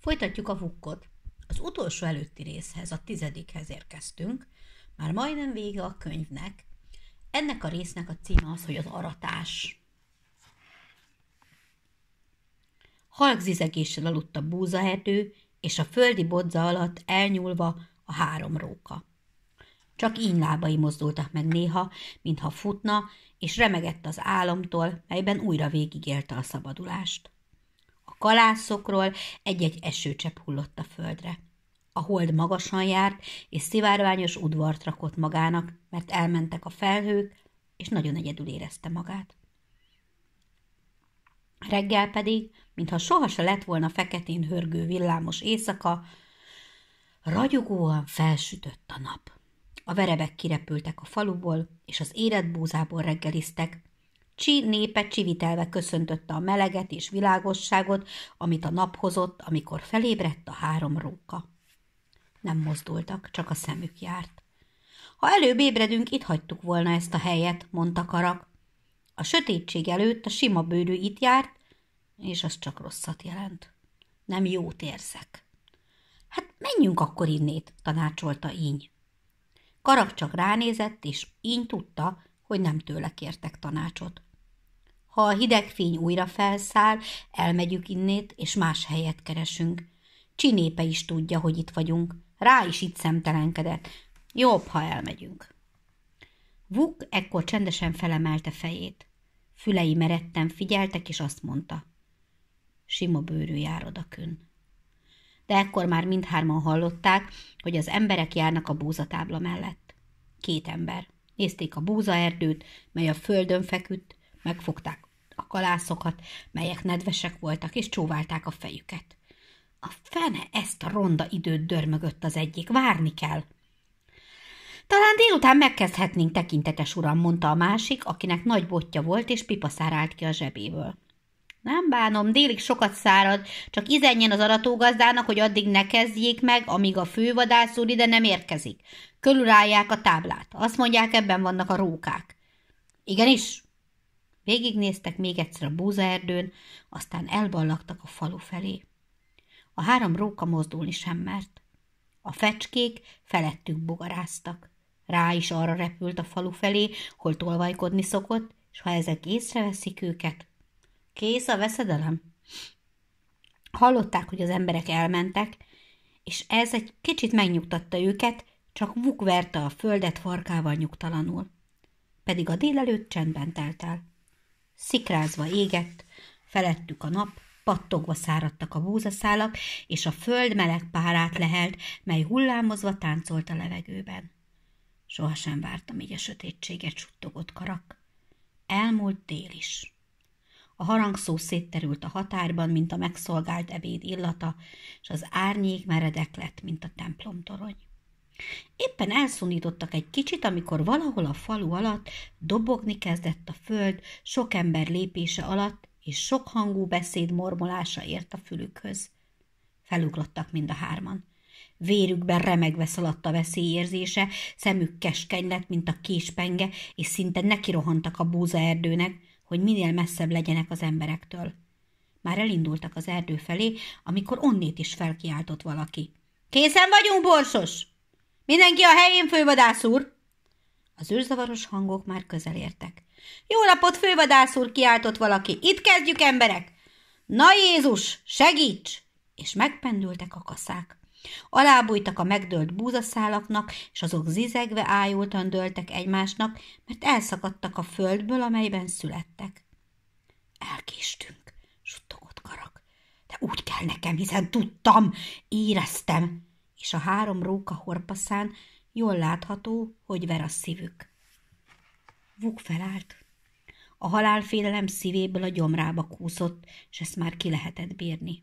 Folytatjuk a vukkot. Az utolsó előtti részhez, a tizedikhez érkeztünk, már majdnem vége a könyvnek. Ennek a résznek a címe az, hogy az aratás. zizegéssel aludt a búzahető, és a földi bodza alatt elnyúlva a három róka. Csak így lábai mozdultak meg néha, mintha futna, és remegett az álomtól, melyben újra végigélte a szabadulást kalászokról, egy-egy esőcsepp hullott a földre. A hold magasan járt, és szivárványos udvart rakott magának, mert elmentek a felhők, és nagyon egyedül érezte magát. Reggel pedig, mintha sohasem lett volna feketén hörgő villámos éjszaka, ragyogóan felsütött a nap. A verebek kirepültek a faluból, és az életbúzából búzából reggeliztek, Csi népe csivitelve köszöntötte a meleget és világosságot, amit a nap hozott, amikor felébredt a három róka. Nem mozdultak, csak a szemük járt. Ha előbb ébredünk, itt hagytuk volna ezt a helyet, mondta Karak. A sötétség előtt a sima bőrű itt járt, és az csak rosszat jelent. Nem jót érzek. Hát menjünk akkor innét, tanácsolta Íny. Karak csak ránézett, és Íny tudta, hogy nem tőle kértek tanácsot. Ha a hideg fény újra felszáll, elmegyük innét, és más helyet keresünk. Csinépe is tudja, hogy itt vagyunk. Rá is itt szemtelenkedett. Jobb, ha elmegyünk. Vuk ekkor csendesen felemelte fejét. Fülei meretten figyeltek, és azt mondta. Sima bőrű jár odakön. De ekkor már mindhárman hallották, hogy az emberek járnak a búzatábla mellett. Két ember. Nézték a búzaerdőt, mely a földön feküdt, Megfogták a kalászokat, melyek nedvesek voltak, és csóválták a fejüket. A fene ezt a ronda időt dörmögött az egyik, várni kell. Talán délután megkezdhetnénk, tekintetes uram, mondta a másik, akinek nagy botja volt, és pipaszár állt ki a zsebéből. Nem bánom, délig sokat szárad, csak izenjen az aratógazdának, hogy addig ne kezdjék meg, amíg a fővadász úr ide nem érkezik. Körülrálják a táblát. Azt mondják, ebben vannak a rókák. Igenis, Végignéztek még egyszer a búzaerdőn, aztán elballagtak a falu felé. A három róka mozdulni sem mert. A fecskék felettük bogaráztak. Rá is arra repült a falu felé, hol tolvajkodni szokott, és ha ezek észreveszik őket, kész a veszedelem. Hallották, hogy az emberek elmentek, és ez egy kicsit megnyugtatta őket, csak vukverte a földet farkával nyugtalanul. Pedig a délelőtt csendben telt el. Szikrázva égett, felettük a nap, pattogva száradtak a búzaszálak, és a föld meleg párát lehelt, mely hullámozva táncolt a levegőben. Sohasem vártam így a sötétséget suttogott karak. Elmúlt tél is. A harangszó szétterült a határban, mint a megszolgált ebéd illata, és az árnyék meredek lett, mint a templomtorony. Éppen elszunítottak egy kicsit, amikor valahol a falu alatt dobogni kezdett a föld, sok ember lépése alatt, és sok hangú beszéd mormolása ért a fülükhöz. Felugrottak mind a hárman. Vérükben remegve szaladt a veszélyérzése, szemük keskeny lett, mint a késpenge, és szinte nekirohantak a búzaerdőnek, hogy minél messzebb legyenek az emberektől. Már elindultak az erdő felé, amikor onnét is felkiáltott valaki. – Készen vagyunk, borsos! Mindenki a helyén, fővadász úr! Az űrzavaros hangok már közel értek. Jó napot, fővadász úr, kiáltott valaki. Itt kezdjük, emberek! Na Jézus, segíts! És megpendültek a kaszák. Alábújtak a megdőlt búzaszálaknak, és azok zizegve ájultan dőltek egymásnak, mert elszakadtak a földből, amelyben születtek. Elkéstünk, suttogott karak. De úgy kell nekem, hiszen tudtam, éreztem és a három róka horpaszán jól látható, hogy ver a szívük. Vuk felállt. A halálfélelem szívéből a gyomrába kúszott, és ezt már ki lehetett bírni.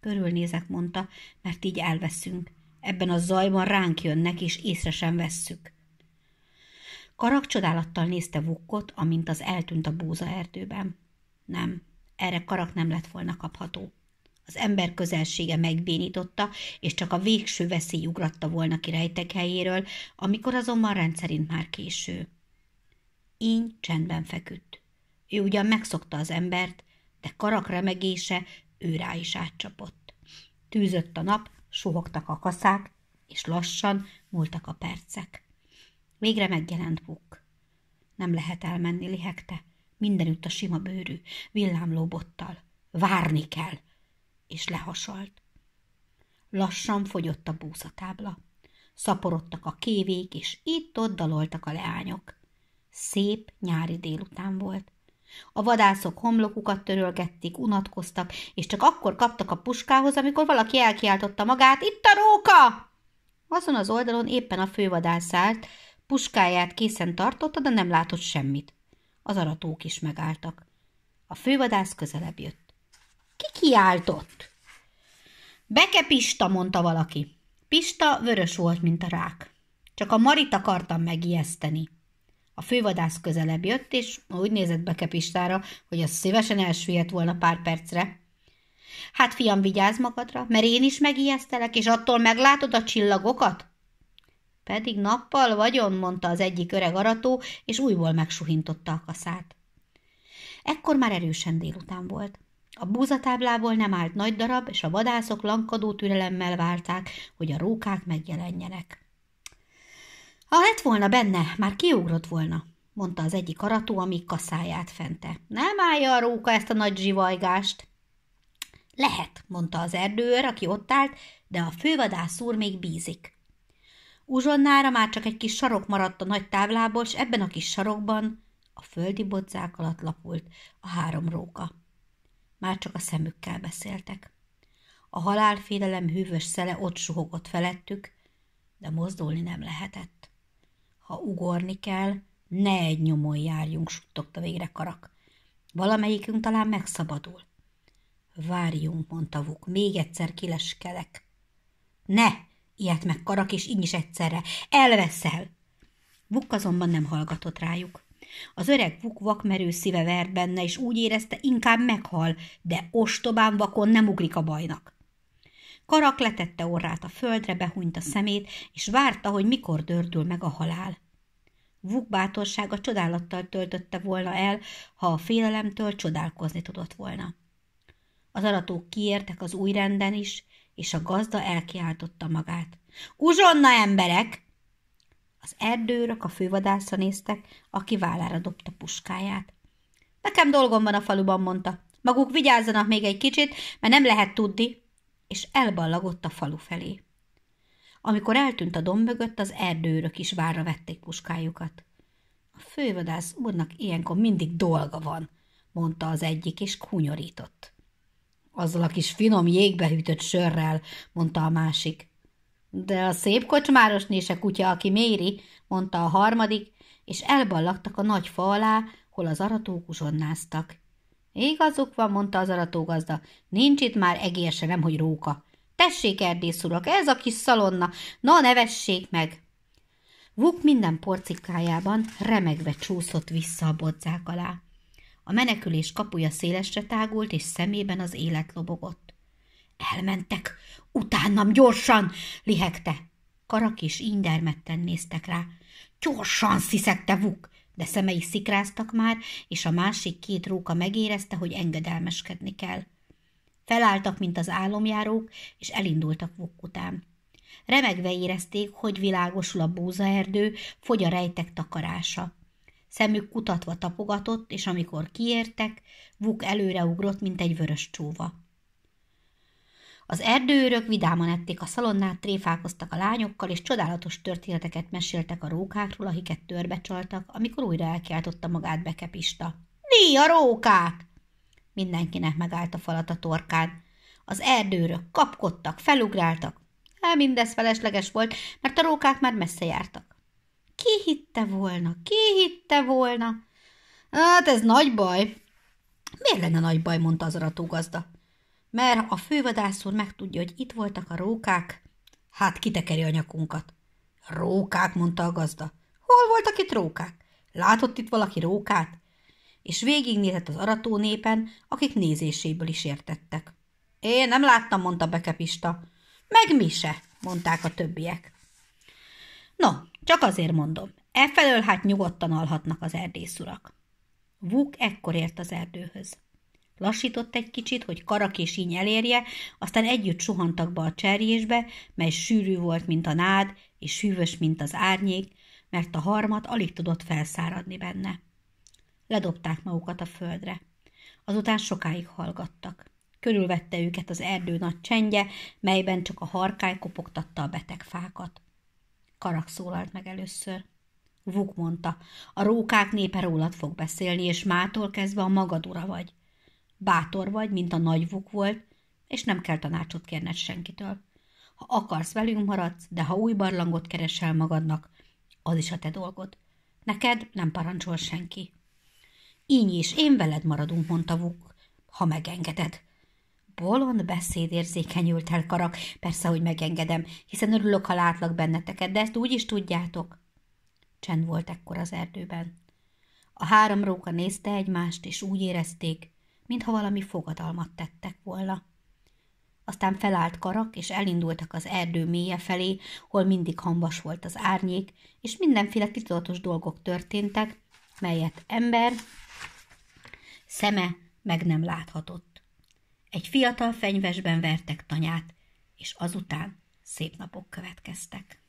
Körülnézek, mondta, mert így elveszünk. Ebben a zajban ránk jönnek, és észre sem vesszük. Karak csodálattal nézte Vukkot, amint az eltűnt a búza erdőben. Nem, erre Karak nem lett volna kapható az ember közelsége megbénította, és csak a végső veszély ugratta volna ki rejtek helyéről, amikor azonban rendszerint már késő. Így csendben feküdt. Ő ugyan megszokta az embert, de karak remegése ő rá is átcsapott. Tűzött a nap, suhogtak a kaszák, és lassan múltak a percek. Végre megjelent Puk. Nem lehet elmenni, lihegte. Mindenütt a sima bőrű, villámló bottal. Várni kell, és lehasalt. Lassan fogyott a búzatábla. Szaporodtak a kévék, és itt-ott daloltak a leányok. Szép nyári délután volt. A vadászok homlokukat törölgették, unatkoztak, és csak akkor kaptak a puskához, amikor valaki elkiáltotta magát, itt a róka! Azon az oldalon éppen a fővadász állt, puskáját készen tartotta, de nem látott semmit. Az aratók is megálltak. A fővadász közelebb jött. Ki kiáltott? Beke Pista, mondta valaki. Pista vörös volt, mint a rák. Csak a Marit akartam megijeszteni. A fővadász közelebb jött, és úgy nézett Beke Pistára, hogy az szívesen elsüllyedt volna pár percre. Hát fiam, vigyázz magadra, mert én is megijesztelek, és attól meglátod a csillagokat? Pedig nappal vagyon, mondta az egyik öreg arató, és újból megsuhintotta a kaszát. Ekkor már erősen délután volt. A búzatáblából nem állt nagy darab, és a vadászok lankadó türelemmel várták, hogy a rókák megjelenjenek. Ha lett volna benne, már kiugrott volna, mondta az egyik arató, amíg kaszáját fente. Nem állja a róka ezt a nagy zsivajgást. Lehet, mondta az erdőr, aki ott állt, de a fővadász úr még bízik. Uzsonnára már csak egy kis sarok maradt a nagy táblából, és ebben a kis sarokban a földi bodzák alatt lapult a három róka már csak a szemükkel beszéltek. A halálfélelem hűvös szele ott suhogott felettük, de mozdulni nem lehetett. Ha ugorni kell, ne egy nyomon járjunk, suttogta végre karak. Valamelyikünk talán megszabadul. Várjunk, mondta Vuk, még egyszer kileskelek. Ne! Ilyet meg karak, és így is egyszerre. Elveszel! Vuk azonban nem hallgatott rájuk. Az öreg puk vakmerő szíve vert benne, és úgy érezte, inkább meghal, de ostobán vakon nem ugrik a bajnak. Karak letette orrát a földre, behunyt a szemét, és várta, hogy mikor dördül meg a halál. Vuk bátorsága csodálattal töltötte volna el, ha a félelemtől csodálkozni tudott volna. Az aratók kiértek az új renden is, és a gazda elkiáltotta magát. – Uzsonna, emberek! Az erdőrök a fővadászra néztek, aki vállára dobta puskáját. Nekem dolgom van a faluban, mondta. Maguk vigyázzanak még egy kicsit, mert nem lehet tudni. És elballagott a falu felé. Amikor eltűnt a domb mögött, az erdőrök is várra vették puskájukat. A fővadász úrnak ilyenkor mindig dolga van, mondta az egyik, és kunyorított. Azzal a kis finom jégbehűtött hűtött sörrel, mondta a másik. De a szép kocsmáros nése kutya, aki méri, mondta a harmadik, és elballagtak a nagy fa alá, hol az aratók uzsonnáztak. Igazuk van, mondta az aratógazda, nincs itt már egér se, nem, hogy róka. Tessék, urak, ez a kis szalonna, na nevessék meg! Vuk minden porcikájában remegve csúszott vissza a bodzák alá. A menekülés kapuja szélesre tágult, és szemében az élet lobogott. Elmentek, Utánam gyorsan! lihegte. Karak és indermetten néztek rá. Gyorsan sziszegte Vuk, de szemei szikráztak már, és a másik két róka megérezte, hogy engedelmeskedni kell. Felálltak, mint az álomjárók, és elindultak Vuk után. Remegve érezték, hogy világosul a búzaerdő, fogy a rejtek takarása. Szemük kutatva tapogatott, és amikor kiértek, Vuk előreugrott, mint egy vörös csóva. Az erdőrök vidáman ették a szalonnát, tréfálkoztak a lányokkal, és csodálatos történeteket meséltek a rókákról, akiket törbe csaltak, amikor újra elkiáltotta magát Bekepista. a rókák! Mindenkinek megállt a falat a torkán. Az erdőrök kapkodtak, felugráltak. El hát mindez felesleges volt, mert a rókák már messze jártak. Ki hitte volna? Ki hitte volna? Hát ez nagy baj. Miért lenne nagy baj, mondta az arató gazda mert a fővadász úr megtudja, hogy itt voltak a rókák, hát kitekeri a nyakunkat. Rókák, mondta a gazda. Hol voltak itt rókák? Látott itt valaki rókát? És végignézett az arató népen, akik nézéséből is értettek. Én nem láttam, mondta Bekepista. Meg mi se, mondták a többiek. No, csak azért mondom, e felől hát nyugodtan alhatnak az erdészurak. Vuk ekkor ért az erdőhöz. Lassított egy kicsit, hogy karak és íny elérje, aztán együtt suhantak be a cserjésbe, mely sűrű volt, mint a nád, és sűvös, mint az árnyék, mert a harmat alig tudott felszáradni benne. Ledobták magukat a földre. Azután sokáig hallgattak. Körülvette őket az erdő nagy csendje, melyben csak a harkály kopogtatta a beteg fákat. Karak szólalt meg először. Vuk mondta, a rókák népe rólad fog beszélni, és mától kezdve a magad ura vagy. Bátor vagy, mint a nagyvuk volt, és nem kell tanácsot kérned senkitől. Ha akarsz, velünk maradsz, de ha új barlangot keresel magadnak, az is a te dolgod. Neked nem parancsol senki. Így is, én veled maradunk, mondta Vuk, ha megengeded. Bolond beszéd érzékenyült el karak, persze, hogy megengedem, hiszen örülök, ha látlak benneteket, de ezt úgy is tudjátok. Csend volt ekkor az erdőben. A három róka nézte egymást, és úgy érezték, mintha valami fogadalmat tettek volna. Aztán felállt karak, és elindultak az erdő mélye felé, hol mindig hambas volt az árnyék, és mindenféle titulatos dolgok történtek, melyet ember szeme meg nem láthatott. Egy fiatal fenyvesben vertek tanyát, és azután szép napok következtek.